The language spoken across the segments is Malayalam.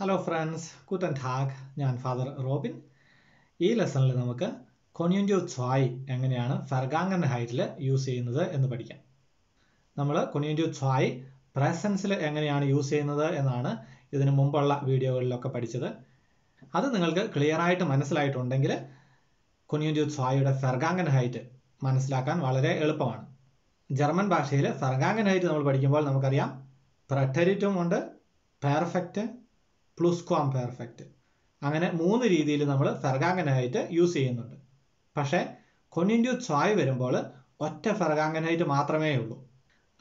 ഹലോ ഫ്രണ്ട്സ് ഗുട്ടൻ ടാഗ് ഞാൻ ഫാദർ റോബിൻ ഈ ലെസണിൽ നമുക്ക് കൊനിയൻറ്റു ച്വായ് എങ്ങനെയാണ് ഫെർഗാങ്കൻ ഹൈറ്റിൽ യൂസ് ചെയ്യുന്നത് എന്ന് പഠിക്കാം നമ്മൾ കൊനിയൻറ്റു ച്വായ് പ്രസൻസിൽ എങ്ങനെയാണ് യൂസ് ചെയ്യുന്നത് എന്നാണ് ഇതിനു മുമ്പുള്ള വീഡിയോകളിലൊക്കെ പഠിച്ചത് അത് നിങ്ങൾക്ക് ക്ലിയർ ആയിട്ട് മനസ്സിലായിട്ടുണ്ടെങ്കിൽ കൊനിയൻറ്റു ച്വായയുടെ ഫെർഗാങ്കൻ ഹൈറ്റ് മനസ്സിലാക്കാൻ വളരെ എളുപ്പമാണ് ജർമ്മൻ ഭാഷയിൽ ഫെർഗാങ്കൻ ഹൈറ്റ് നമ്മൾ പഠിക്കുമ്പോൾ നമുക്കറിയാം പ്രട്ടരിറ്റും ഉണ്ട് പെർഫെക്റ്റ് പ്ലസ് ക്വാം പെർഫെക്റ്റ് അങ്ങനെ മൂന്ന് രീതിയിൽ നമ്മൾ ഫെർഗാങ്കനായിട്ട് യൂസ് ചെയ്യുന്നുണ്ട് പക്ഷേ കൊണിൻഡ്യു ചായ് വരുമ്പോൾ ഒറ്റ ഫെർഗാങ്കനായിട്ട് മാത്രമേ ഉള്ളൂ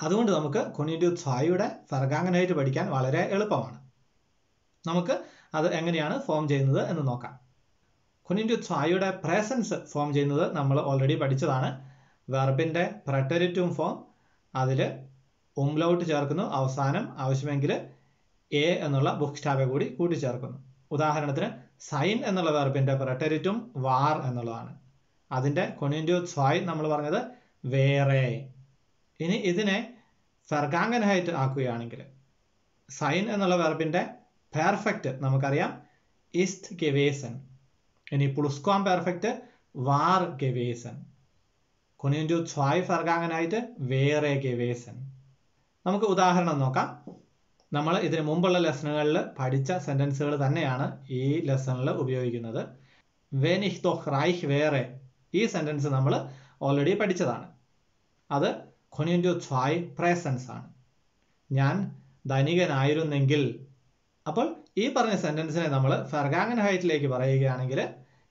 അതുകൊണ്ട് നമുക്ക് കൊണിൻഡ്യു ചായയുടെ ഫെർഗാങ്കനായിട്ട് പഠിക്കാൻ വളരെ എളുപ്പമാണ് നമുക്ക് അത് എങ്ങനെയാണ് ഫോം ചെയ്യുന്നത് എന്ന് നോക്കാം കൊണിൻഡ്യു ചായയുടെ പ്രസൻസ് ഫോം ചെയ്യുന്നത് നമ്മൾ ഓൾറെഡി പഠിച്ചതാണ് വെർബിൻ്റെ പ്രട്ടരിറ്റും ഫോം അതിൽ ഉംലൗട്ട് ചേർക്കുന്നു അവസാനം ആവശ്യമെങ്കിൽ എ എന്നുള്ള ബുക്ക് കൂടി കൂട്ടിച്ചേർക്കുന്നു ഉദാഹരണത്തിന് സൈൻ എന്നുള്ള വെർബിന്റെ പ്രട്ടരിറ്റും വാർ എന്നുള്ളതാണ് അതിന്റെ കൊനിൻഡ്യൂ സ്വായ് നമ്മൾ പറഞ്ഞത് വേറെ ഇനി ഇതിനെ ഫെർഗാങ്കനായിട്ട് ആക്കുകയാണെങ്കിൽ സൈൻ എന്നുള്ള വെർബിന്റെ പെർഫെക്റ്റ് നമുക്കറിയാം ഇസ്റ്റ് ഗവേസൻ ഇനി പുളുസ്കോം പെർഫെക്റ്റ് വാർ ഗവേസൻ കൊനിൻഡ്യൂ സ്വായ് ഫെർഗാങ്കനായിട്ട് വേറെ ഗവേസൻ നമുക്ക് ഉദാഹരണം നോക്കാം നമ്മൾ ഇതിനു മുമ്പുള്ള ലെസണുകളിൽ പഠിച്ച സെൻറ്റൻസുകൾ തന്നെയാണ് ഈ ലെസണിൽ ഉപയോഗിക്കുന്നത് വെൻ ഇഹ് ദോഹ് റൈഹ് വേറെ ഈ സെൻറ്റൻസ് നമ്മൾ ഓൾറെഡി പഠിച്ചതാണ് അത് ഖൊനിൻ്റെ ഛ്വായ് പ്രേസൻസ് ആണ് ഞാൻ ധനികനായിരുന്നെങ്കിൽ അപ്പോൾ ഈ പറഞ്ഞ സെൻറ്റൻസിനെ നമ്മൾ ഫെർഗാങ്ങൻ ഹൈറ്റിലേക്ക് പറയുകയാണെങ്കിൽ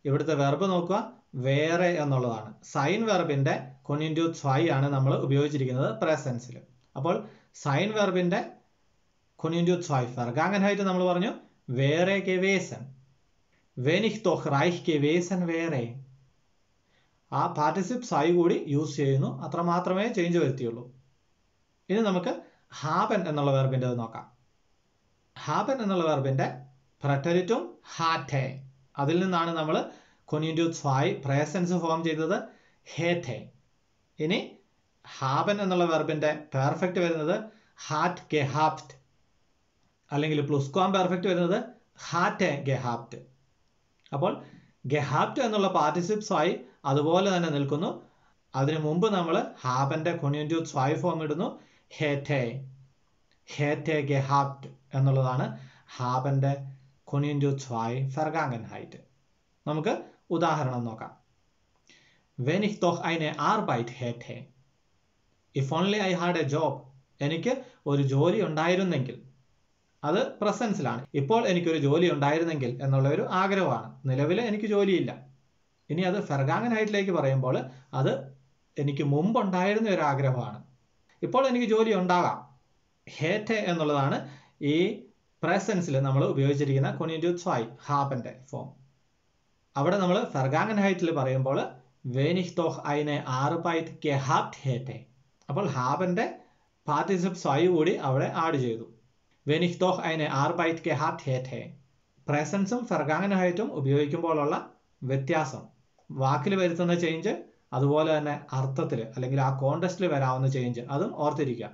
ഇവിടുത്തെ വെർബ് നോക്കുക വേറെ എന്നുള്ളതാണ് സൈൻ വെർബിൻ്റെ കൊനിൻറ്റു ഛ്വായ് ആണ് നമ്മൾ ഉപയോഗിച്ചിരിക്കുന്നത് പ്രസൻസിൽ അപ്പോൾ സൈൻ വെർബിൻ്റെ konjunktiv Zweifelwerk. അങ്ങനെയായിട്ട് നമ്മൾ പറഞ്ഞു വേറെ gewesen. Wenn ich doch reich gewesen wäre. ആ പാർട്ടിസിപ്സ് ആയി കൂടി യൂസ് ചെയ്യുന്നു അത്ര മാത്രമേ ചേഞ്ച് വരുത്തിയുള്ളൂ ഇനി നമുക്ക് ഹാബൻ എന്നുള്ള വെർബിൻ്റെ നോക്കാം ഹാബൻ എന്നുള്ള വെർബിൻ്റെ പ്രറ്റരിറ്റും ഹാറ്റേ അതിൽ നിന്നാണ് നമ്മൾ കൊനിൻറ്റു ത്വായ് പ്രേസൻസ് ഫോം ചെയ്തത് ഹേഥേ ഇനി ഹാബൻ എന്നുള്ള വെർബിൻ്റെ പെർഫെക്റ്റ് വരുന്നത് ഹാറ്റ് ഗെഹാപ്റ്റ് അല്ലെങ്കിൽ പ്ലസ് കോം പെർഫെക്റ്റ് വരുന്നത് ഹാറ്റ് ഗെഹാപ്റ്റ് അപ്പോൾ ഗെഹാപ്റ്റ് എന്നുള്ള ആയി അതുപോലെ തന്നെ നിൽക്കുന്നു അതിനു മുമ്പ് നമ്മൾ ഹാബന്റെ കൊണിയൻറ്റു സ്വായ് ഫോം ഇടുന്നു ഹേറ്റെ ഹേറ്റെ ഗെഹാപ്റ്റ് എന്നുള്ളതാണ് ഹാബന്റെ കൊണിയൻറ്റു സ്വായ് ഫെർഗാങ്കൻ ഹൈറ്റ് നമുക്ക് ഉദാഹരണം നോക്കാം വെൻ ഇഹ് തോഹ് eine ആർ ബൈറ്റ് If if only I had a job എനിക്ക് ഒരു ജോലി ഉണ്ടായിരുന്നെങ്കിൽ അത് പ്രസൻസിലാണ് ഇപ്പോൾ എനിക്കൊരു ജോലി ഉണ്ടായിരുന്നെങ്കിൽ എന്നുള്ള ഒരു ആഗ്രഹമാണ് നിലവിൽ എനിക്ക് ജോലിയില്ല ഇനി അത് ഫെർഗാങ്ങനായിട്ടിലേക്ക് പറയുമ്പോൾ അത് എനിക്ക് മുമ്പുണ്ടായിരുന്ന ഒരു ആഗ്രഹമാണ് ഇപ്പോൾ എനിക്ക് ജോലി ഉണ്ടാകാം ഹേറ്റ് എന്നുള്ളതാണ് ഈ പ്രസൻസിൽ നമ്മൾ ഉപയോഗിച്ചിരിക്കുന്ന കൊണിൻഡ്യൂസ് ഫൈ ഹാബൻ്റെ ഫോം അവിടെ നമ്മൾ ഫെർഗാങ്ങൻ ഹൈറ്റിൽ പറയുമ്പോൾ വേനിഹ് തോഹ് ഐനെ ആറ് പൈത്ത് കെ ഹേറ്റെ അപ്പോൾ ഹാപ്പൻ്റെ പാർട്ടിസിപ്പ് സൈ കൂടി അവിടെ ആഡ് ചെയ്തു wenn ich doch eine Arbeit gehabt hätte പ്രസൻസും ഫർഗാനഹായിട്ടും ഉപയോഗിക്കുമ്പോഴുള്ള വ്യത്യാസം വാക്കിൽ വരുത്തുന്ന ചേഞ്ച് അതുപോലെ തന്നെ അർത്ഥത്തിൽ അല്ലെങ്കിൽ ആ കോണ്ടസ്റ്റിൽ വരാവുന്ന ചേഞ്ച് അതും ഓർത്തിരിക്കുക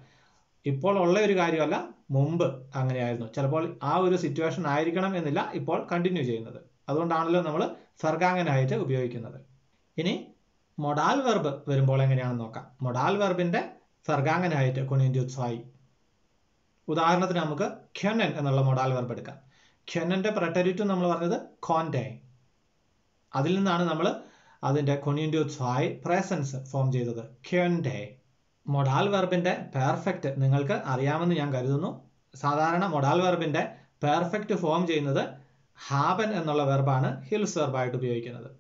ഇപ്പോൾ ഉള്ള ഒരു കാര്യമല്ല മുമ്പ് അങ്ങനെയായിരുന്നു ചിലപ്പോൾ ആ ഒരു സിറ്റുവേഷൻ ആയിരിക്കണം എന്നില്ല ഇപ്പോൾ കണ്ടിന്യൂ ചെയ്യുന്നത് അതുകൊണ്ടാണല്ലോ നമ്മൾ സർഗാംഗനായിട്ട് ഉപയോഗിക്കുന്നത് ഇനി മൊഡാൽ വെർബ് വരുമ്പോൾ എങ്ങനെയാണെന്ന് നോക്കാം മൊഡാൽ വെർബിന്റെ സർഗാംഗനായിട്ട് കുനിഞ്ചുത്സായി ഉദാഹരണത്തിന് നമുക്ക് ഖ്യനൻ എന്നുള്ള മോഡൽ വെർബ് എടുക്കാം ഖ്യനന്റെ പ്രട്ടരിറ്റ് നമ്മൾ പറഞ്ഞത് കോൻഡൈൻ അതിൽ നിന്നാണ് നമ്മൾ അതിന്റെ കൊനിയുൻഡ്യൂസായി പ്രസൻസ് ഫോം ചെയ്തത് ഖ്യൻഡേ മൊഡാൽ വെർബിന്റെ പെർഫെക്റ്റ് നിങ്ങൾക്ക് അറിയാമെന്ന് ഞാൻ കരുതുന്നു സാധാരണ മൊഡാൽ വെർബിന്റെ പെർഫെക്റ്റ് ഫോം ചെയ്യുന്നത് ഹാബൻ എന്നുള്ള വെർബാണ് ഹിൽസ് വെർബായിട്ട് ഉപയോഗിക്കുന്നത്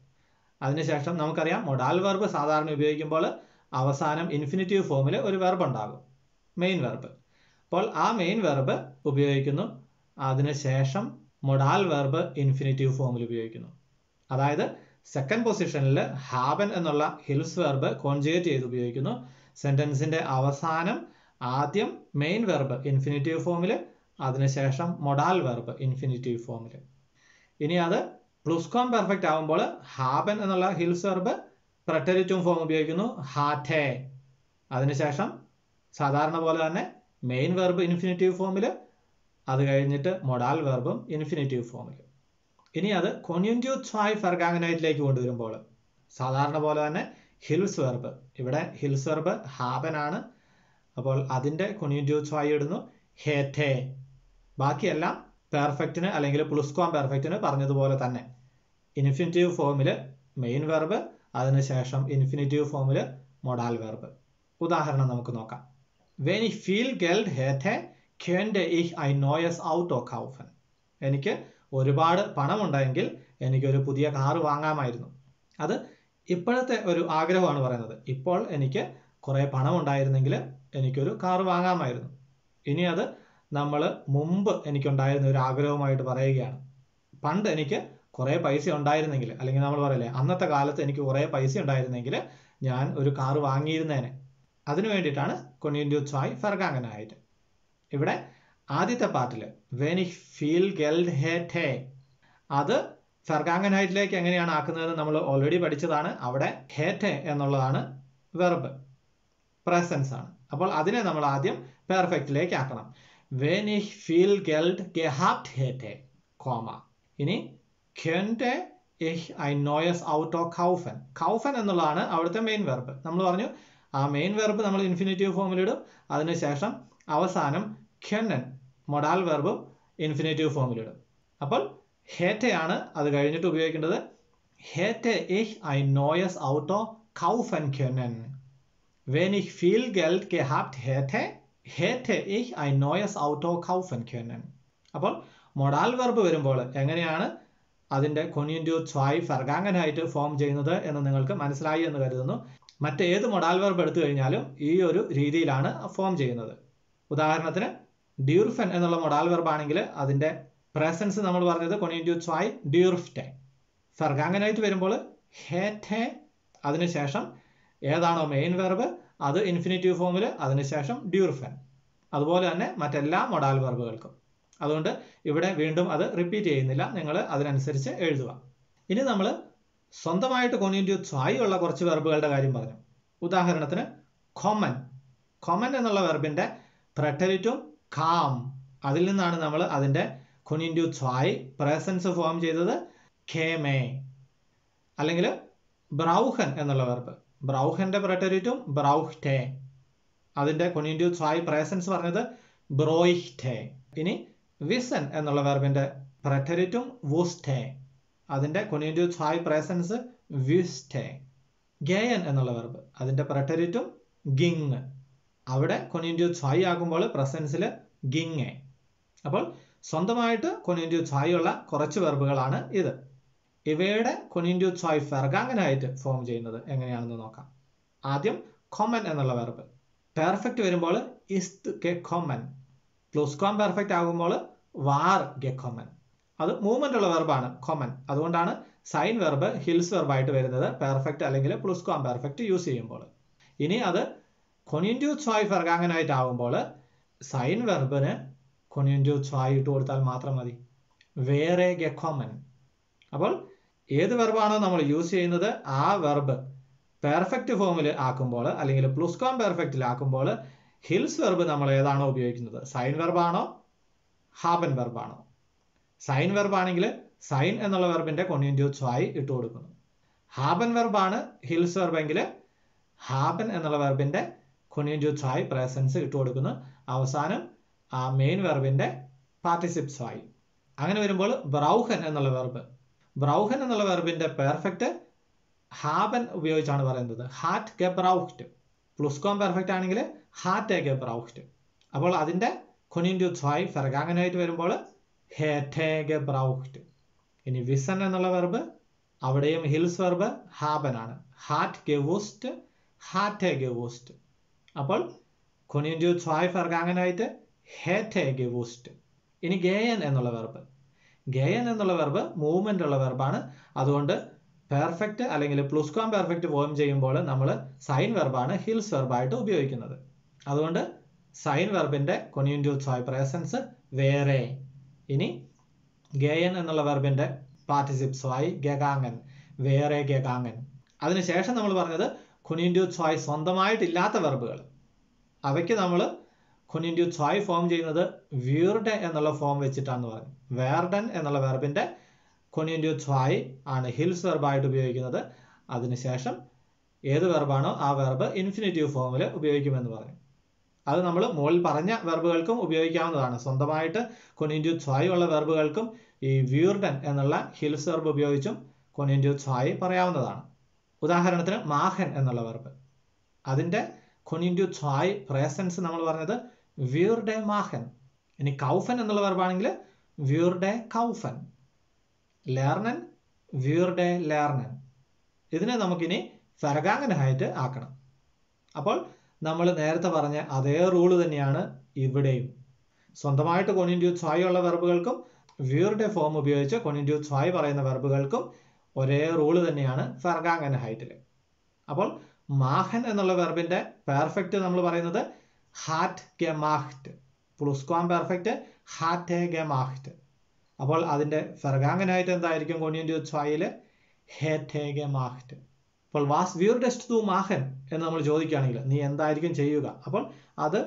അതിനുശേഷം നമുക്കറിയാം മൊഡാൽ വെർബ് സാധാരണ ഉപയോഗിക്കുമ്പോൾ അവസാനം ഇൻഫിനിറ്റീവ് ഫോമിൽ ഒരു വെർബ് ഉണ്ടാകും മെയിൻ വെർബ് അപ്പോൾ ആ മെയിൻ വെർബ് ഉപയോഗിക്കുന്നു അതിനുശേഷം മൊഡാൽ വെർബ് ഇൻഫിനിറ്റീവ് ഫോമിൽ ഉപയോഗിക്കുന്നു അതായത് സെക്കൻഡ് പൊസിഷനിൽ ഹാബൻ എന്നുള്ള ഹിൽസ് വെർബ് കോൺജുഗേറ്റ് ചെയ്ത് ഉപയോഗിക്കുന്നു സെന്റൻസിന്റെ അവസാനം ആദ്യം മെയിൻ വെർബ് ഇൻഫിനിറ്റീവ് ഫോമിൽ അതിനുശേഷം മൊഡാൽ വെർബ് ഇൻഫിനിറ്റീവ് ഫോമിൽ ഇനി അത് പ്ലൂസ്കോം പെർഫെക്റ്റ് ആകുമ്പോൾ ഹാബൻ എന്നുള്ള ഹിൽസ് വെർബ് പ്രൊട്ടരിറ്റും ഫോം ഉപയോഗിക്കുന്നു ഹാറ്റേ അതിനുശേഷം സാധാരണ പോലെ തന്നെ മെയിൻ വെർബ് ഇൻഫിനിറ്റീവ് ഫോമിൽ അത് കഴിഞ്ഞിട്ട് മൊഡാൽ വെർബും ഇൻഫിനിറ്റീവ് ഫോമിൽ ഇനി അത് കൊന്യൂൻറ്റീവ് ച്വായ് ഫെർഗാങ്ങനൈറ്റിലേക്ക് കൊണ്ടുവരുമ്പോൾ സാധാരണ പോലെ തന്നെ ഹിൽസ് വെർബ് ഇവിടെ ഹിൽസ് വെർബ് ഹാബനാണ് അപ്പോൾ അതിൻ്റെ കൊന്യൂൻറ്റീവ് ച്വായ് ഇടുന്നു ഹേഥേ ബാക്കിയെല്ലാം പെർഫെക്റ്റിന് അല്ലെങ്കിൽ പ്ലുസ്കോം പെർഫെക്റ്റിന് പറഞ്ഞതുപോലെ തന്നെ ഇൻഫിനിറ്റീവ് ഫോമിൽ മെയിൻ വെർബ് അതിനുശേഷം ഇൻഫിനിറ്റീവ് ഫോമിൽ മൊഡാൽ വെർബ് ഉദാഹരണം നമുക്ക് നോക്കാം wenn ich viel Geld hätte, könnte ich ein neues Auto kaufen. എനിക്ക് ഒരുപാട് പണമുണ്ടെങ്കിൽ എനിക്കൊരു പുതിയ കാർ വാങ്ങാമായിരുന്നു അത് ഇപ്പോഴത്തെ ഒരു ആഗ്രഹമാണ് പറയുന്നത് ഇപ്പോൾ എനിക്ക് കുറേ പണമുണ്ടായിരുന്നെങ്കിൽ എനിക്കൊരു കാർ വാങ്ങാമായിരുന്നു ഇനി അത് നമ്മൾ മുമ്പ് എനിക്കുണ്ടായിരുന്ന ഒരു ആഗ്രഹമായിട്ട് പറയുകയാണ് പണ്ട് എനിക്ക് കുറേ പൈസ ഉണ്ടായിരുന്നെങ്കിൽ അല്ലെങ്കിൽ നമ്മൾ പറയല്ലേ അന്നത്തെ കാലത്ത് എനിക്ക് കുറേ പൈസ ഉണ്ടായിരുന്നെങ്കിൽ ഞാൻ ഒരു കാർ വാങ്ങിയിരുന്നേനെ അതിനു വേണ്ടിയിട്ടാണ് കൊണിയൻഡ്യൂസായി ചോയ് ഇവിടെ ആദ്യത്തെ പാർട്ടിൽ വെനിഷ് ഫീൽ ഗെൽ ഹെ ഠേ അത് ഫെർഗാങ്ങനായിട്ടിലേക്ക് എങ്ങനെയാണ് ആക്കുന്നതെന്ന് നമ്മൾ ഓൾറെഡി പഠിച്ചതാണ് അവിടെ ഹെ എന്നുള്ളതാണ് വെർബ് പ്രസൻസ് ആണ് അപ്പോൾ അതിനെ നമ്മൾ ആദ്യം പെർഫെക്റ്റിലേക്ക് ആക്കണം വെൻ ഫീൽ ഗെൽ ഗെഹാപ്റ്റ് ഹേറ്റെ കോമ ഇനി ഖെൻറ്റെ ഇഹ് ഐ നോയസ് ഔട്ട് ഓഫ് കൗഫൻ കൗഫൻ എന്നുള്ളതാണ് അവിടുത്തെ മെയിൻ വെർബ് നമ്മൾ പറഞ്ഞു ആ മെയിൻ വെർബ് നമ്മൾ ഇൻഫിനിറ്റീവ് ഫോമിലിടും അതിനുശേഷം അവസാനം ഖ്യന്നൻ മൊഡാൽ വെർബ് ഇൻഫിനിറ്റീവ് ഫോമിലിടും അപ്പോൾ ഹേറ്റയാണ് അത് കഴിഞ്ഞിട്ട് ഉപയോഗിക്കേണ്ടത് ഹേറ്റ ഇഹ് ഐ നോയസ് ഔട്ടോ കൗഫൻ ഖ്യന്നൻ വെൻ ഇഹ് ഫീൽ ഗെൽഡ് കെ ഹാപ്റ്റ് ഹേറ്റ ഹേറ്റ ഇഹ് ഐ നോയസ് ഔട്ടോ കൗഫൻ ഖ്യന്നൻ അപ്പോൾ മൊഡാൽ വെർബ് വരുമ്പോൾ എങ്ങനെയാണ് അതിൻ്റെ കൊനിയൻറ്റു ചായ് ഫർഗാങ്ങനായിട്ട് ഫോം ചെയ്യുന്നത് എന്ന് നിങ്ങൾക്ക് മനസ്സിലായി എന്ന് കരുതുന്നു മറ്റേത് മൊഡാൽ വെർബ് എടുത്തു കഴിഞ്ഞാലും ഈ ഒരു രീതിയിലാണ് ഫോം ചെയ്യുന്നത് ഉദാഹരണത്തിന് ഡ്യൂർഫൻ എന്നുള്ള മൊഡാൽ വെർബ് ആണെങ്കിൽ അതിൻ്റെ പ്രസൻസ് നമ്മൾ പറഞ്ഞത് കൊണിൻഡ്യൂച്ചായ് ഡ്യൂർഫ്റ്റെ സർഗാംഗനായിട്ട് വരുമ്പോൾ ഹേറ്റെ അതിനുശേഷം ഏതാണോ മെയിൻ വെർബ് അത് ഇൻഫിനിറ്റീവ് ഫോമിൽ അതിനുശേഷം ഡ്യൂർഫൻ അതുപോലെ തന്നെ മറ്റെല്ലാ മൊഡാൽ വെർബുകൾക്കും അതുകൊണ്ട് ഇവിടെ വീണ്ടും അത് റിപ്പീറ്റ് ചെയ്യുന്നില്ല നിങ്ങൾ അതിനനുസരിച്ച് എഴുതുക ഇനി നമ്മൾ സ്വന്തമായിട്ട് കോൺയൂൻറ്റീവ് ത്വായി ഉള്ള കുറച്ച് വെർബുകളുടെ കാര്യം പറഞ്ഞു ഉദാഹരണത്തിന് കോമൻ കോമൻ എന്നുള്ള വെർബിൻ്റെ പ്രട്ടരിറ്റും കാം അതിൽ നിന്നാണ് നമ്മൾ അതിൻ്റെ കൊനിൻറ്റു ത്വായ് പ്രസൻസ് ഫോം ചെയ്തത് ഖേമേ അല്ലെങ്കിൽ ബ്രൗഹൻ എന്നുള്ള വെർബ് ബ്രൗഹൻ്റെ പ്രട്ടരിറ്റും ബ്രൗഹ്ടേ അതിൻ്റെ കൊനിൻറ്റു ത്വായ് പ്രസൻസ് പറഞ്ഞത് ബ്രോയിഹ്റ്റേ ഇനി വിസൻ എന്നുള്ള വെർബിൻ്റെ പ്രട്ടരിറ്റും വുസ്റ്റേ അതിൻ്റെ കൊനീൻറ്റീവ് ഹായ് പ്രസൻസ് വിസ്റ്റേ ഗേയൻ എന്നുള്ള വെർബ് അതിൻ്റെ പ്രട്ടരിറ്റും ഗിങ് അവിടെ കൊനീൻറ്റീവ് ഹായ് ആകുമ്പോൾ പ്രസൻസിൽ ഗിങ് അപ്പോൾ സ്വന്തമായിട്ട് കൊനീൻറ്റീവ് ഹായ് ഉള്ള കുറച്ച് വെർബുകളാണ് ഇത് ഇവയുടെ കൊനീൻറ്റീവ് ഹായ് ഫെർഗാങ്ങനായിട്ട് ഫോം ചെയ്യുന്നത് എങ്ങനെയാണെന്ന് നോക്കാം ആദ്യം കൊമൻ എന്നുള്ള വെർബ് പെർഫെക്റ്റ് വരുമ്പോൾ ഇസ്ത് കെ കൊമൻ പ്ലൂസ്കോം പെർഫെക്റ്റ് ആകുമ്പോൾ വാർ ഗെ കൊമൻ അത് മൂവ്മെന്റ് ഉള്ള വെർബാണ് കോമൺ അതുകൊണ്ടാണ് സൈൻ വെർബ് ഹിൽസ് വെർബായിട്ട് വരുന്നത് പെർഫെക്റ്റ് അല്ലെങ്കിൽ പ്ലസ് കോം പെർഫെക്റ്റ് യൂസ് ചെയ്യുമ്പോൾ ഇനി അത് കൊനിൻറ്റു ച്വായ് ആകുമ്പോൾ സൈൻ വെർബിന് കൊനിൻറ്റു ച്വായ് ഇട്ട് കൊടുത്താൽ മാത്രം മതി വേറെ കോമൻ അപ്പോൾ ഏത് വെർബാണോ നമ്മൾ യൂസ് ചെയ്യുന്നത് ആ വെർബ് പെർഫെക്റ്റ് ഫോമിൽ ആക്കുമ്പോൾ അല്ലെങ്കിൽ കോം പെർഫെക്റ്റിൽ ആക്കുമ്പോൾ ഹിൽസ് വെർബ് നമ്മൾ ഏതാണോ ഉപയോഗിക്കുന്നത് സൈൻ വെർബാണോ ഹാബൻ വെർബാണോ സൈൻ വെർബ് ആണെങ്കിൽ സൈൻ എന്നുള്ള വെർബിന്റെ കൊണ്യൂൻറ്റീവ്സ് ആയി ഇട്ട് കൊടുക്കുന്നു ഹാബൻ വെർബാണ് ഹിൽസ് വെർബെങ്കിൽ ഹാബൻ എന്നുള്ള വെർബിന്റെ കൊണ്യൂൻറ്റീവ്സ് ആയി പ്രസൻസ് ഇട്ട് കൊടുക്കുന്നു അവസാനം ആ മെയിൻ വെർബിന്റെ പാർട്ടിസിപ്സ് ആയി അങ്ങനെ വരുമ്പോൾ ബ്രൗഹൻ എന്നുള്ള വെർബ് ബ്രൗഹൻ എന്നുള്ള വെർബിന്റെ പെർഫെക്റ്റ് ഹാബൻ ഉപയോഗിച്ചാണ് പറയുന്നത് ഹാറ്റ് ബ്രൗഹ്റ്റ് പ്ലുസ്കോം പെർഫെക്റ്റ് ആണെങ്കിൽ ഹാറ്റ് എ ബ്രൗഹ്റ്റ് അപ്പോൾ അതിന്റെ കൊനിൻഡ്യൂസ് ആയി ഫെർഗാങ്ങനായിട്ട് വരുമ്പോൾ hätte gebraucht ഇനി വിസൺ എന്നുള്ള വെർബ് അവിടെയും ഹിൽസ് വെർബ് ഹാബൻ ആണ് ഹാറ്റ് ഗെവുസ്റ്റ് ഹാറ്റെ ഗെവുസ്റ്റ് അപ്പോൾ കൊനിയൻജു ച്വായ് ഫർഗാങ്ങനായിട്ട് ഹേറ്റെ ഗെവുസ്റ്റ് ഇനി ഗേയൻ എന്നുള്ള വെർബ് ഗേയൻ എന്നുള്ള വെർബ് മൂവ്മെന്റ് ഉള്ള വെർബാണ് അതുകൊണ്ട് പെർഫെക്റ്റ് അല്ലെങ്കിൽ പ്ലുസ്കോം പെർഫെക്റ്റ് ഫോം ചെയ്യുമ്പോൾ നമ്മൾ സൈൻ വെർബാണ് ഹിൽസ് വെർബായിട്ട് ഉപയോഗിക്കുന്നത് അതുകൊണ്ട് സൈൻ വെർബിന്റെ കൊനിയൻജു ച്വായ് പ്രസൻസ് വേറെ ഇനി ഗേയൻ എന്നുള്ള വെർബിന്റെ ആയി ഗഗാങ്ങൻ വേറെ ഗഗാങ്ങൻ അതിനുശേഷം നമ്മൾ പറഞ്ഞത് ഖുനിൻഡ്യു ച്വായ് സ്വന്തമായിട്ടില്ലാത്ത വെർബുകൾ അവയ്ക്ക് നമ്മൾ ഖുനിൻഡ്യു ച്വായ് ഫോം ചെയ്യുന്നത് വീർഡ് എന്നുള്ള ഫോം വെച്ചിട്ടാന്ന് പറഞ്ഞു വേർഡൻ എന്നുള്ള വെർബിന്റെ ഖുനിൻഡ്യു ച്വായ് ആണ് ഹിൽസ് വെർബായിട്ട് ഉപയോഗിക്കുന്നത് അതിനുശേഷം ഏത് വെർബാണോ ആ വെർബ് ഇൻഫിനിറ്റീവ് ഫോമിൽ ഉപയോഗിക്കുമെന്ന് പറഞ്ഞു അത് നമ്മൾ മുകളിൽ പറഞ്ഞ വെർബുകൾക്കും ഉപയോഗിക്കാവുന്നതാണ് സ്വന്തമായിട്ട് കൊനിൻഡ്യു ത്വായ് ഉള്ള വെർബുകൾക്കും ഈ വ്യൂർഡൻ എന്നുള്ള ഹിൽസ് വെർബ് ഉപയോഗിച്ചും കൊനിൻഡ്യു ത്വായ് പറയാവുന്നതാണ് ഉദാഹരണത്തിന് മാഹൻ എന്നുള്ള വെർബ് അതിൻ്റെ കൊനിൻഡ്യു ത്വായ് പ്രേസൻസ് നമ്മൾ പറഞ്ഞത് വ്യൂർഡെ മാഹൻ ഇനി കൗഫൻ എന്നുള്ള വെർബാണെങ്കിൽ വ്യൂർഡെ കൗഫൻ ലേർണൻ വ്യൂർഡെ ലേർണൻ ഇതിനെ നമുക്കിനി ഫെർഗാങ്ങനായിട്ട് ആക്കണം അപ്പോൾ നമ്മൾ നേരത്തെ പറഞ്ഞ അതേ റൂൾ തന്നെയാണ് ഇവിടെയും സ്വന്തമായിട്ട് കൊണിൻഡ്യൂസ് ഫൈവ് ഉള്ള വെർബുകൾക്കും വ്യൂറുടെ ഫോം ഉപയോഗിച്ച് കൊണിൻഡ്യൂസ് ഫൈവ് പറയുന്ന വെർബുകൾക്കും ഒരേ റൂള് തന്നെയാണ് ഫെർഗാങ് ഹൈറ്റിൽ അപ്പോൾ മാഹൻ എന്നുള്ള വെർബിന്റെ പെർഫെക്റ്റ് നമ്മൾ പറയുന്നത് ഹാറ്റ് ഗെമാഹ്റ്റ് പ്ലുസ്ക്വാം പെർഫെക്റ്റ് ഹാറ്റ് എ ഗെമാഹ്റ്റ് അപ്പോൾ അതിന്റെ ഫെർഗാങ് ഹൈറ്റ് എന്തായിരിക്കും കൊണിയൻ ഡ്യൂസ് ഫൈവില് ഹെറ്റ് എ ഗെമാഹ്റ്റ് അപ്പോൾ വാസ് വ്യൂർ ടെസ്റ്റ് തൂ മാഹൻ എന്ന് നമ്മൾ ചോദിക്കുകയാണെങ്കിൽ നീ എന്തായിരിക്കും ചെയ്യുക അപ്പോൾ അത്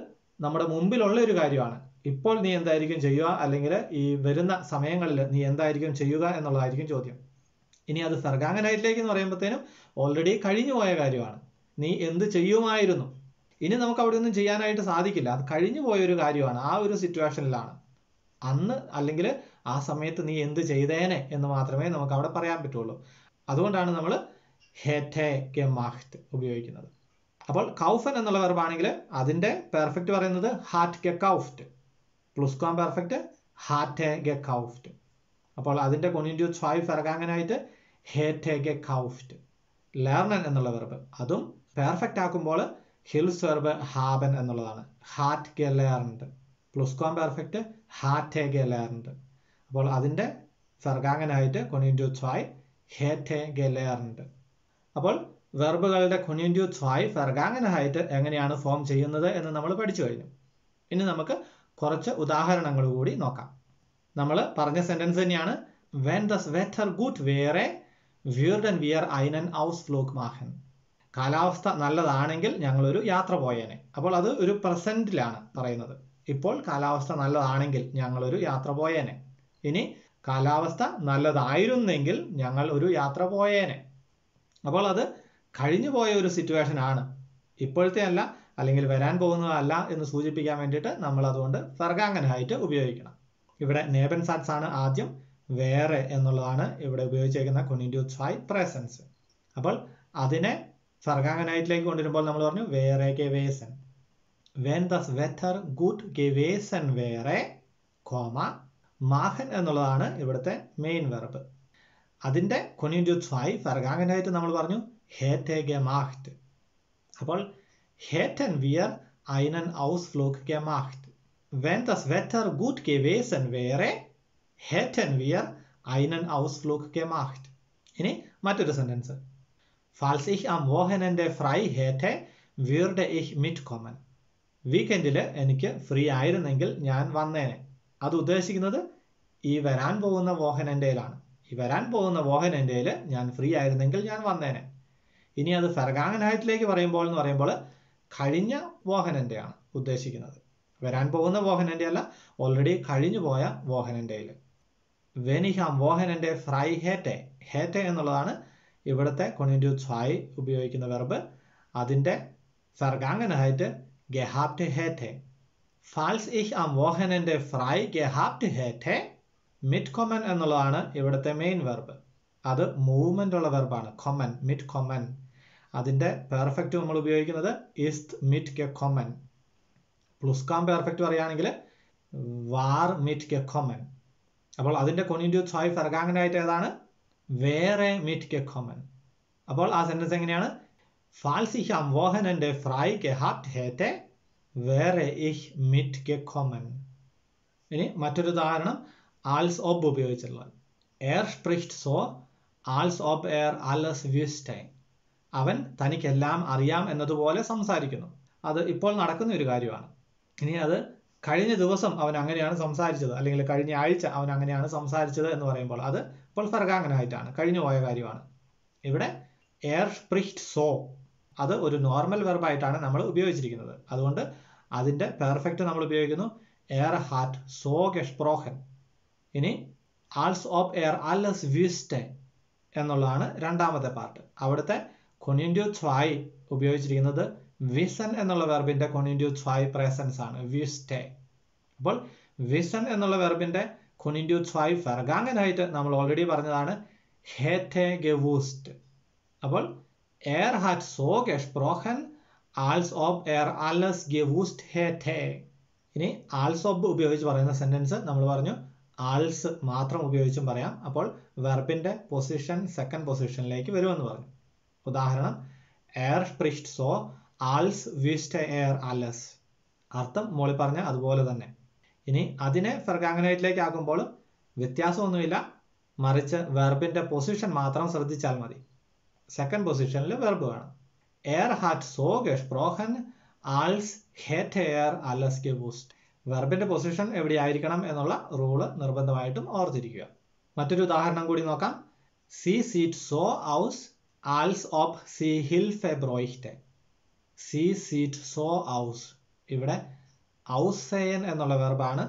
നമ്മുടെ മുമ്പിലുള്ള ഒരു കാര്യമാണ് ഇപ്പോൾ നീ എന്തായിരിക്കും ചെയ്യുക അല്ലെങ്കിൽ ഈ വരുന്ന സമയങ്ങളിൽ നീ എന്തായിരിക്കും ചെയ്യുക എന്നുള്ളതായിരിക്കും ചോദ്യം ഇനി അത് സർഗാംഗനായിട്ടിലേക്ക് എന്ന് പറയുമ്പോഴത്തേനും ഓൾറെഡി കഴിഞ്ഞു പോയ കാര്യമാണ് നീ എന്ത് ചെയ്യുമായിരുന്നു ഇനി നമുക്ക് അവിടെ ഒന്നും ചെയ്യാനായിട്ട് സാധിക്കില്ല അത് കഴിഞ്ഞു പോയ ഒരു കാര്യമാണ് ആ ഒരു സിറ്റുവേഷനിലാണ് അന്ന് അല്ലെങ്കിൽ ആ സമയത്ത് നീ എന്ത് ചെയ്തേനെ എന്ന് മാത്രമേ നമുക്ക് അവിടെ പറയാൻ പറ്റുള്ളൂ അതുകൊണ്ടാണ് നമ്മൾ ഹെറ്റെ കെ മാഹ്ത് ഉപയോഗിക്കുന്നത് അപ്പോൾ കൗഫൻ എന്നുള്ള വെർബാണെങ്കിൽ അതിൻ്റെ പെർഫെക്റ്റ് പറയുന്നത് ഹാറ്റ് കെ കൗഫ്റ്റ് പ്ലസ് കോം പെർഫെക്റ്റ് ഹാറ്റെ കെ കൗഫ്റ്റ് അപ്പോൾ അതിൻ്റെ കൊനിൻറ്റു ഫൈവ് ഫെർഗാങ്ങനായിട്ട് ഹെറ്റെ കെ കൗഫ്റ്റ് ലേർണൻ എന്നുള്ള വെർബ് അതും പെർഫെക്റ്റ് ആക്കുമ്പോൾ ഹിൽസ് വെർബ് ഹാബൻ എന്നുള്ളതാണ് ഹാറ്റ് കെ ലേർണ്ട് പ്ലസ് കോം പെർഫെക്റ്റ് ഹാറ്റെ കെ ലേർണ്ട് അപ്പോൾ അതിൻ്റെ ഫെർഗാങ്ങനായിട്ട് കൊനിൻറ്റു ഫൈവ് ഹേറ്റെ കെ ലേർണ്ട് അപ്പോൾ വെർബുകളുടെ കൊനിയൻറ്റ്യൂത്ത്ഫായി ഫെർഗാങ്ങനഹായിട്ട് എങ്ങനെയാണ് ഫോം ചെയ്യുന്നത് എന്ന് നമ്മൾ പഠിച്ചു കഴിഞ്ഞു ഇനി നമുക്ക് കുറച്ച് ഉദാഹരണങ്ങൾ കൂടി നോക്കാം നമ്മൾ പറഞ്ഞ സെൻറ്റൻസ് തന്നെയാണ് വെൻ ദസ് വെറ്റർ ഗുഡ് വേറെ ആൻഡ് വിയർ ഐനൻ ഔസ് ഫ്ലോക്ക് മാഹൻ കാലാവസ്ഥ നല്ലതാണെങ്കിൽ ഞങ്ങളൊരു യാത്ര പോയേനെ അപ്പോൾ അത് ഒരു പ്രസൻറ്റിലാണ് പറയുന്നത് ഇപ്പോൾ കാലാവസ്ഥ നല്ലതാണെങ്കിൽ ഞങ്ങളൊരു യാത്ര പോയേനെ ഇനി കാലാവസ്ഥ നല്ലതായിരുന്നെങ്കിൽ ഞങ്ങൾ ഒരു യാത്ര പോയേനെ അപ്പോൾ അത് കഴിഞ്ഞു പോയ ഒരു സിറ്റുവേഷൻ ആണ് ഇപ്പോഴത്തെ അല്ല അല്ലെങ്കിൽ വരാൻ പോകുന്നതല്ല എന്ന് സൂചിപ്പിക്കാൻ വേണ്ടിയിട്ട് നമ്മൾ അതുകൊണ്ട് സർഗാംഗനായിട്ട് ഉപയോഗിക്കണം ഇവിടെ നേബൻ സാറ്റ്സ് ആണ് ആദ്യം വേറെ എന്നുള്ളതാണ് ഇവിടെ ഉപയോഗിച്ചേക്കുന്ന കൊണ്ടിന്യൂസ് ഫൈ പ്രസൻസ് അപ്പോൾ അതിനെ സർഗാംഗനായിട്ടിലേക്ക് കൊണ്ടുവരുമ്പോൾ നമ്മൾ പറഞ്ഞു വേറെ വേസൻ വെൻ ദസ് വെഥർ ഗുഡ് ഗവേസൻ വേറെ കോമ മാഹൻ എന്നുള്ളതാണ് ഇവിടുത്തെ മെയിൻ വെർബ് അതിൻ്റെ കൊനിൻഡ്യൂട്ട് ഫൈവ് ഫർഗാങ്ങനായിട്ട് നമ്മൾ പറഞ്ഞു ഹേറ്റെ ഗെമാഹ്റ്റ് അപ്പോൾ ഹേറ്റൻ വിയർ einen Ausflug gemacht. Wenn das Wetter gut gewesen wäre, hätten wir einen Ausflug gemacht. ഇനി മറ്റൊരു സെൻറ്റൻസ് ഫാൽസ് ich am Wochenende frei hätte, würde ich mitkommen. വീക്കെൻഡിൽ എനിക്ക് ഫ്രീ ആയിരുന്നെങ്കിൽ ഞാൻ വന്നേനെ അത് ഉദ്ദേശിക്കുന്നത് ഈ വരാൻ പോകുന്ന വോഹനൻ്റെയിലാണ് ഈ വരാൻ പോകുന്ന മോഹൻ എൻ്റെ ഞാൻ ഫ്രീ ആയിരുന്നെങ്കിൽ ഞാൻ വന്നേനെ ഇനി അത് സർഗാംഗനായത്തിലേക്ക് പറയുമ്പോൾ എന്ന് പറയുമ്പോൾ കഴിഞ്ഞ എൻ്റെയാണ് ഉദ്ദേശിക്കുന്നത് വരാൻ പോകുന്ന എൻ്റെ അല്ല ഓൾറെഡി കഴിഞ്ഞു പോയ മോഹനൻ്റെയിൽ വെനിഹാം എൻ്റെ ഫ്രൈ ഹേറ്റെ ഹേറ്റെ എന്നുള്ളതാണ് ഇവിടുത്തെ കൊണിൻഡു ഛ്വായ് ഉപയോഗിക്കുന്ന വെർബ് അതിൻ്റെ സർഗാംഗനായിട്ട് ഗെഹാപ്റ്റ് ഹേറ്റെ ഫാൽസ് ഇഹ് ആ എൻ്റെ ഫ്രൈ ഗെഹാപ്റ്റ് ഹേറ്റെ മിഡ് കൊമൻ എന്നുള്ളതാണ് ഇവിടുത്തെ മെയിൻ വെർബ് അത് മൂവ്മെന്റ് ഉള്ള വെർബാണ് കൊമൻ മിഡ് കൊമൻ അതിന്റെ പെർഫെക്റ്റ് നമ്മൾ ഉപയോഗിക്കുന്നത് ഇസ്ത് മിറ്റ് കെ കൊമൻ പ്ലുസ്കാം പെർഫെക്റ്റ് പറയുകയാണെങ്കിൽ വാർ മിറ്റ് കെ കൊമൻ അപ്പോൾ അതിന്റെ കൊനിൻഡ്യൂത്ത് സോയ് ആയിട്ട് ഏതാണ് വേറെ മിറ്റ് കെ കൊമൻ അപ്പോൾ ആ സെന്റൻസ് എങ്ങനെയാണ് ഫാൽസിഹാം വോഹനൻ്റെ ഫ്രൈ കെ ഹാപ്റ്റ് ഹേറ്റെ വേറെ ഇഹ് മിറ്റ് കെ കൊമൻ ഇനി മറ്റൊരു ഉദാഹരണം als ob ഉപയോഗിച്ചുള്ളത് എയർ സ്പ്രിcht സോ ആൽസ് ഓബ് എയർ ആലസ് വ്യൂസ്റ്റൈൻ അവൻ തനിക്കെല്ലാം അറിയാം എന്നതുപോലെ സംസാരിക്കുന്നു അത് ഇപ്പോൾ നടക്കുന്ന ഒരു കാര്യമാണ് ഇനി അത് കഴിഞ്ഞ ദിവസം അവൻ അങ്ങനെയാണ് സംസാരിച്ചത് അല്ലെങ്കിൽ കഴിഞ്ഞ ആഴ്ച അവൻ അങ്ങനെയാണ് സംസാരിച്ചത് എന്ന് പറയുമ്പോൾ അത് ഇപ്പോൾ സർഗാംഗനായിട്ടാണ് കഴിഞ്ഞു പോയ കാര്യമാണ് ഇവിടെ എയർ സ്പ്രിcht സോ അത് ഒരു നോർമൽ വെർബായിട്ടാണ് നമ്മൾ ഉപയോഗിച്ചിരിക്കുന്നത് അതുകൊണ്ട് അതിൻ്റെ പെർഫെക്റ്റ് നമ്മൾ ഉപയോഗിക്കുന്നു എയർ ഹാർട്ട് സോ കെഷ്പ്രോഹൻ ഇനി ആൾസ് ഓഫ് എയർ ആൽസ് വ്യൂസ്റ്റെ എന്നുള്ളതാണ് രണ്ടാമത്തെ പാർട്ട് അവിടുത്തെ കൊനിൻഡ്യൂ ച്വായ് ഉപയോഗിച്ചിരിക്കുന്നത് വിസൻ എന്നുള്ള വെർബിന്റെ കൊനിൻഡ്യൂ ച്വായ് പ്രസൻസ് ആണ് വ്യൂസ്റ്റെ അപ്പോൾ വിസൻ എന്നുള്ള വെർബിന്റെ കൊനിൻഡ്യൂ ച്വായ് ഫെർഗാങ്ങനായിട്ട് നമ്മൾ ഓൾറെഡി പറഞ്ഞതാണ് ഹേറ്റെ ഗെവൂസ്റ്റ് അപ്പോൾ എയർ ഹാറ്റ് സോ ഗെഷ് പ്രോഹൻ ആൾസ് ഓഫ് എയർ ആൽസ് ഗെവൂസ്റ്റ് ഹേറ്റെ ഇനി ആൾസ് ഓഫ് ഉപയോഗിച്ച് പറയുന്ന സെന്റൻസ് നമ്മൾ പറഞ്ഞു ആൾസ് മാത്രം ഉപയോഗിച്ചും പറയാം അപ്പോൾ വെർബിന്റെ പൊസിഷൻ സെക്കൻഡ് പൊസിഷനിലേക്ക് വരുമെന്ന് പറഞ്ഞു ഉദാഹരണം എയർ സ്പ്രിഷ്ട് സോ ആൾസ് വിസ്റ്റ് എയർ അലസ് അർത്ഥം മോളി പറഞ്ഞ അതുപോലെ തന്നെ ഇനി അതിനെ ഫെർഗാങ്ങനേറ്റിലേക്ക് ആക്കുമ്പോൾ വ്യത്യാസമൊന്നുമില്ല മറിച്ച് വെർബിന്റെ പൊസിഷൻ മാത്രം ശ്രദ്ധിച്ചാൽ മതി സെക്കൻഡ് പൊസിഷനിൽ വെർബ് വേണം എയർ ഹാറ്റ് സോ ഗെഷ്പ്രോഹൻ ആൾസ് ഹെറ്റ് എയർ അലസ് ഗെ ബൂസ്റ്റ് വെർബിന്റെ പൊസിഷൻ എവിടെയായിരിക്കണം എന്നുള്ള റൂള് നിർബന്ധമായിട്ടും ഓർത്തിരിക്കുക മറ്റൊരു ഉദാഹരണം കൂടി നോക്കാം സി സീറ്റ് സോ ഔസ് ആൽസ് ഓഫ് സി ഹിൽ ഫെബ്രോയിഹ്റ്റെ സി സീറ്റ് സോ ഔസ് ഇവിടെ ഔസേയൻ എന്നുള്ള വെർബാണ്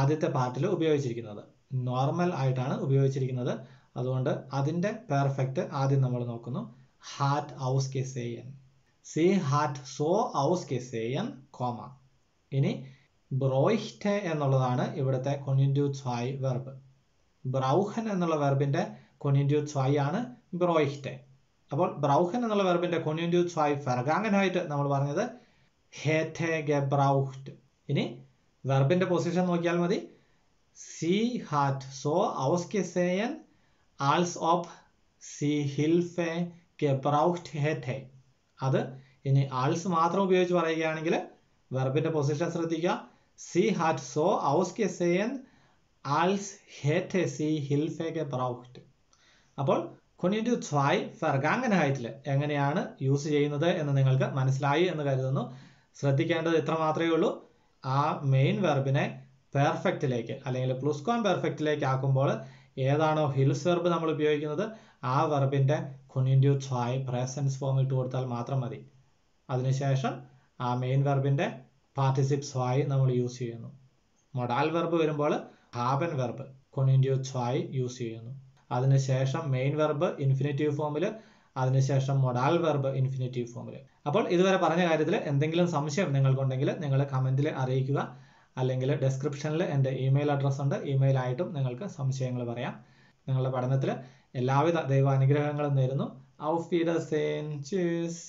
ആദ്യത്തെ പാർട്ടിൽ ഉപയോഗിച്ചിരിക്കുന്നത് നോർമൽ ആയിട്ടാണ് ഉപയോഗിച്ചിരിക്കുന്നത് അതുകൊണ്ട് അതിൻ്റെ പെർഫെക്റ്റ് ആദ്യം നമ്മൾ നോക്കുന്നു ഹാറ്റ് ഔസ് കെ സേയൻ സി ഹാറ്റ് സോ ഔസ് കെ സേയൻ കോമ ഇനി ബ്രോയിറ്റെ എന്നുള്ളതാണ് ഇവിടുത്തെ കൊഞ്ഞിൻഡ്യൂട്ട് സ്വായി വെർബ് ബ്രൗഹൻ എന്നുള്ള വെർബിൻ്റെ കൊഞ്ഞിൻഡ്യൂട്ട് സ്വായി ആണ് ബ്രോയിchte അപ്പോൾ ബ്രൗഹൻ എന്നുള്ള വെർബിൻ്റെ കൊഞ്ഞിൻഡ്യൂട്ട് സ്വായി ഫെർഗാങ്ങനായിട്ട് നമ്മൾ പറഞ്ഞത് ഹേത്തെ ഗബ്രൗഹ്റ്റ് ഇനി വെർബിൻ്റെ പൊസിഷൻ നോക്കിയാൽ മതി സി ഹാറ്റ് സോ ഔസ് ആൾസ് ഓഫ് സി ഹിൽഫെ ഗബ്രൗഹ്റ്റ് ഹേത്തെ അത് ഇനി ആൾസ് മാത്രം ഉപയോഗിച്ച് പറയുകയാണെങ്കിൽ വെർബിൻ്റെ പൊസിഷൻ ശ്രദ്ധിക്കുക Sie hat so ausgesehen, als hätte sie Hilfe gebraucht. അപ്പോൾ കൊണ്ടിന്യൂ ത്വായ് ഫർഗാങ്ങനായിട്ടിൽ എങ്ങനെയാണ് യൂസ് ചെയ്യുന്നത് എന്ന് നിങ്ങൾക്ക് മനസ്സിലായി എന്ന് കരുതുന്നു ശ്രദ്ധിക്കേണ്ടത് ഇത്ര മാത്രമേ ഉള്ളൂ ആ മെയിൻ വെർബിനെ പെർഫെക്റ്റിലേക്ക് അല്ലെങ്കിൽ പ്ലുസ്കോൺ പെർഫെക്റ്റിലേക്ക് ആക്കുമ്പോൾ ഏതാണോ ഹിൽസ് വെർബ് നമ്മൾ ഉപയോഗിക്കുന്നത് ആ വെർബിൻ്റെ കൊണ്ടിന്യൂ ത്വായ് പ്രസൻസ് ഫോം ഇട്ട് കൊടുത്താൽ മാത്രം മതി അതിനുശേഷം ആ മെയിൻ വെർബിൻ്റെ പാർട്ടിസിപ്സ് ആയി നമ്മൾ യൂസ് ചെയ്യുന്നു മൊഡാൽ വെർബ് വരുമ്പോൾ ഹാബൻ വെർബ് കൊനിൻഡ്യൂ സ്വായി യൂസ് ചെയ്യുന്നു അതിനുശേഷം മെയിൻ വെർബ് ഇൻഫിനിറ്റീവ് ഫോമിൽ അതിനുശേഷം മൊഡാൽ വെർബ് ഇൻഫിനിറ്റീവ് ഫോമിൽ അപ്പോൾ ഇതുവരെ പറഞ്ഞ കാര്യത്തിൽ എന്തെങ്കിലും സംശയം നിങ്ങൾക്കുണ്ടെങ്കിൽ നിങ്ങൾ കമൻറ്റിൽ അറിയിക്കുക അല്ലെങ്കിൽ ഡെസ്ക്രിപ്ഷനിൽ എൻ്റെ ഇമെയിൽ അഡ്രസ്സ് ഉണ്ട് ഇമെയിലായിട്ടും നിങ്ങൾക്ക് സംശയങ്ങൾ പറയാം നിങ്ങളുടെ പഠനത്തിൽ എല്ലാവിധ ദൈവാനുഗ്രഹങ്ങളും നേരുന്നു ഔഫ് ഫീഡർ സെയിൻ ചീസ്